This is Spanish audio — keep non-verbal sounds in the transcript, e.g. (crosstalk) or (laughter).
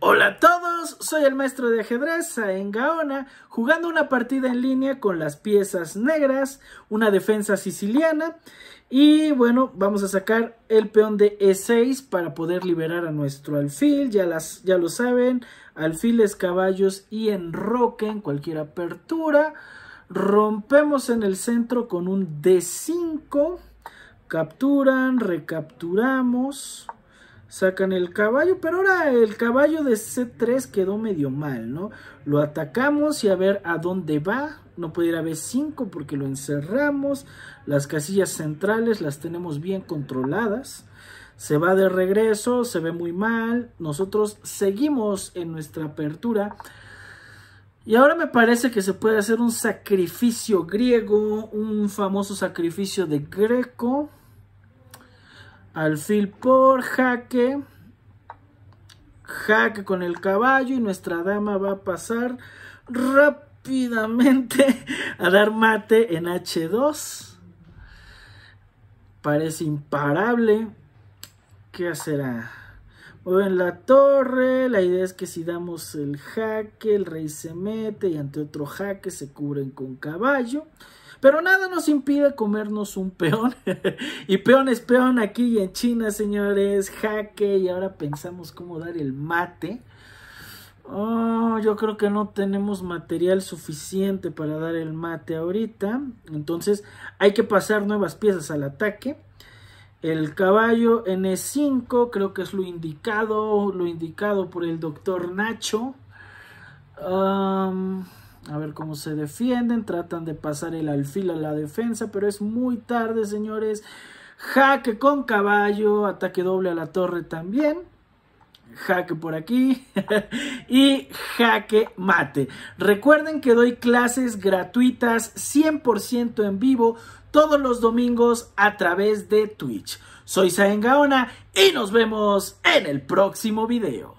Hola a todos, soy el maestro de ajedrez en Gaona, jugando una partida en línea con las piezas negras, una defensa siciliana y bueno, vamos a sacar el peón de E6 para poder liberar a nuestro alfil, ya, las, ya lo saben, alfiles, caballos y enroque en cualquier apertura. Rompemos en el centro con un D5, capturan, recapturamos sacan el caballo, pero ahora el caballo de C3 quedó medio mal, ¿no? Lo atacamos y a ver a dónde va, no puede ir a B5 porque lo encerramos, las casillas centrales las tenemos bien controladas, se va de regreso, se ve muy mal, nosotros seguimos en nuestra apertura. Y ahora me parece que se puede hacer un sacrificio griego, un famoso sacrificio de Greco Alfil por jaque. Jaque con el caballo y nuestra dama va a pasar rápidamente (laughs) a dar mate en H2. Parece imparable. ¿Qué será? Mueven la torre, la idea es que si damos el jaque, el rey se mete y ante otro jaque se cubren con caballo. Pero nada nos impide comernos un peón. (laughs) y peón es peón aquí y en China, señores. Jaque. Y ahora pensamos cómo dar el mate. Oh, yo creo que no tenemos material suficiente para dar el mate ahorita. Entonces hay que pasar nuevas piezas al ataque. El caballo N5 creo que es lo indicado, lo indicado por el doctor Nacho. a ver cómo se defienden, tratan de pasar el alfil a la defensa, pero es muy tarde, señores. Jaque con caballo, ataque doble a la torre también jaque por aquí (laughs) y jaque mate. Recuerden que doy clases gratuitas 100% en vivo todos los domingos a través de Twitch. Soy Saengaona y nos vemos en el próximo video.